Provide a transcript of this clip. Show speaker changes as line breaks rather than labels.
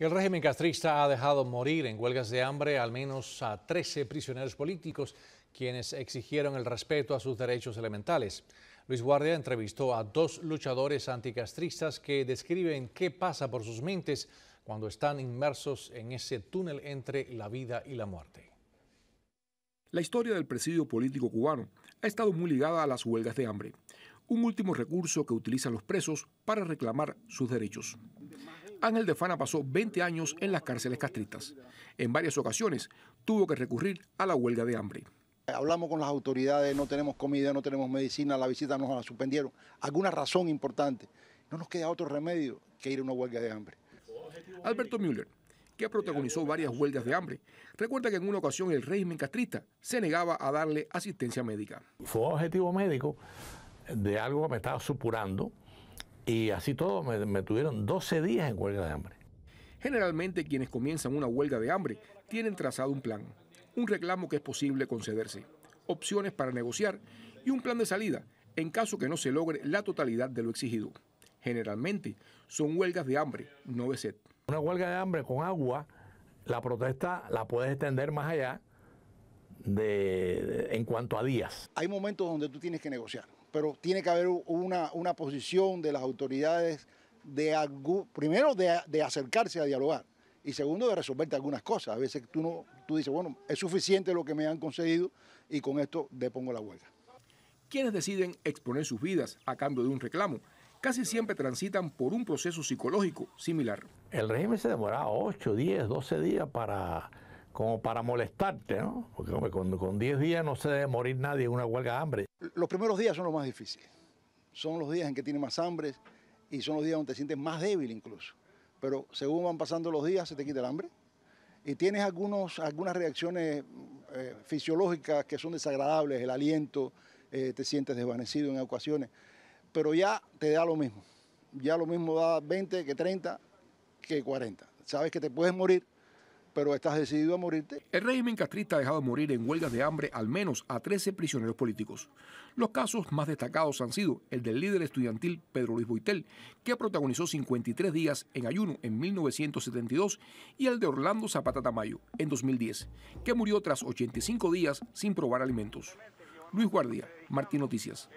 El régimen castrista ha dejado morir en huelgas de hambre al menos a 13 prisioneros políticos, quienes exigieron el respeto a sus derechos elementales. Luis Guardia entrevistó a dos luchadores anticastristas que describen qué pasa por sus mentes cuando están inmersos en ese túnel entre la vida y la muerte.
La historia del presidio político cubano ha estado muy ligada a las huelgas de hambre, un último recurso que utilizan los presos para reclamar sus derechos. Ángel de Fana pasó 20 años en las cárceles castristas. En varias ocasiones tuvo que recurrir a la huelga
de hambre. Hablamos con las autoridades, no tenemos comida, no tenemos medicina, la visita nos la suspendieron. Alguna razón importante. No nos queda otro remedio que ir a una huelga de hambre.
Alberto Müller, que protagonizó varias huelgas de hambre, recuerda que en una ocasión el régimen castrista se negaba a darle asistencia médica. Fue objetivo médico de algo que me estaba supurando, y así todo me, tuvieron 12 días en huelga de hambre. Generalmente quienes comienzan una huelga de hambre tienen trazado un plan, un reclamo que es posible concederse, opciones para negociar y un plan de salida en caso que no se logre la totalidad de lo exigido. Generalmente son huelgas de hambre, no de sed. Una huelga de hambre con agua, la protesta la puedes extender más allá
de en cuanto a días.
Hay momentos donde tú tienes que negociar pero tiene que haber una, posición de las autoridades de primero de, acercarse a dialogar y segundo de resolverte algunas cosas. A veces tú, no, tú dices, bueno, es suficiente lo que me han concedido y con esto depongo la huelga. Quienes deciden exponer sus vidas
a cambio de un reclamo casi siempre transitan por un proceso psicológico similar. El régimen se demora 8, 10, 12 días para como para molestarte, ¿no? Porque
con, con 10 días no se debe morir nadie en una huelga de hambre. Los primeros días son los más difíciles.
Son los días en que tienes más hambre y son los días donde te sientes más débil incluso. Pero según van pasando los días se te quita el hambre y tienes algunos, algunas reacciones eh, fisiológicas que son desagradables, el aliento, eh, te sientes desvanecido en ocasiones, pero ya te da lo mismo. Ya lo mismo da 20 que 30 que 40. Sabes que te puedes morir, pero estás decidido a morirte.
El régimen castrista ha dejado morir en huelgas de hambre al menos a 13 prisioneros políticos. Los casos más destacados han sido el del líder estudiantil Pedro Luis Boitel, que protagonizó 53 días en ayuno en 1972, y el de Orlando Zapata Tamayo en 2010, que murió tras 85 días sin probar alimentos. Luis Guardia, Martín Noticias.